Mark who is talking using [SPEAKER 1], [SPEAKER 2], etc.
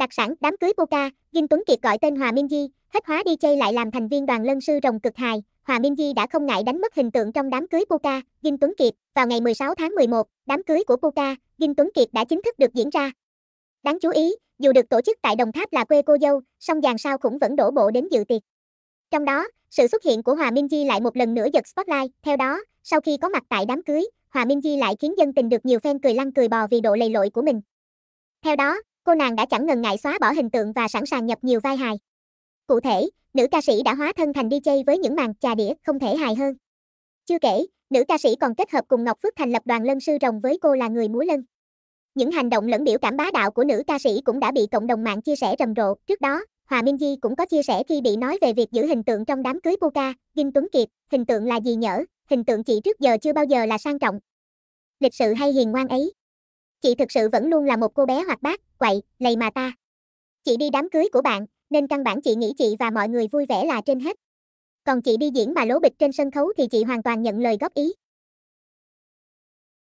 [SPEAKER 1] đặc sản đám cưới Poca, Dinh Tuấn Kiệt gọi tên Hòa Minh Di, hết hóa đi chơi lại làm thành viên đoàn lân sư rồng cực hài, Hòa Minh Di đã không ngại đánh mất hình tượng trong đám cưới Poca, Dinh Tuấn Kiệt. Vào ngày 16 tháng 11, đám cưới của Poca, Dinh Tuấn Kiệt đã chính thức được diễn ra. Đáng chú ý, dù được tổ chức tại Đồng Tháp là quê cô dâu, song dàn sao cũng vẫn đổ bộ đến dự tiệc. Trong đó, sự xuất hiện của Hòa Minh Di lại một lần nữa giật spotlight, theo đó, sau khi có mặt tại đám cưới, Hòa Minh Di lại khiến dân tình được nhiều fan cười lăn cười bò vì độ lầy lội của mình. Theo đó, cô nàng đã chẳng ngần ngại xóa bỏ hình tượng và sẵn sàng nhập nhiều vai hài. Cụ thể, nữ ca sĩ đã hóa thân thành DJ với những màn trà đĩa không thể hài hơn. Chưa kể, nữ ca sĩ còn kết hợp cùng Ngọc Phước thành lập đoàn lân sư rồng với cô là người múa lân. Những hành động lẫn biểu cảm bá đạo của nữ ca sĩ cũng đã bị cộng đồng mạng chia sẻ rầm rộ. Trước đó, Hòa Minh Di cũng có chia sẻ khi bị nói về việc giữ hình tượng trong đám cưới Puka, Kim Tuấn Kiệt, hình tượng là gì nhở, hình tượng chị trước giờ chưa bao giờ là sang trọng. Lịch sự hay hiền ngoan ấy, chị thực sự vẫn luôn là một cô bé hoạt bát quậy lầy mà ta chị đi đám cưới của bạn nên căn bản chị nghĩ chị và mọi người vui vẻ là trên hết còn chị đi diễn mà lố bịch trên sân khấu thì chị hoàn toàn nhận lời góp ý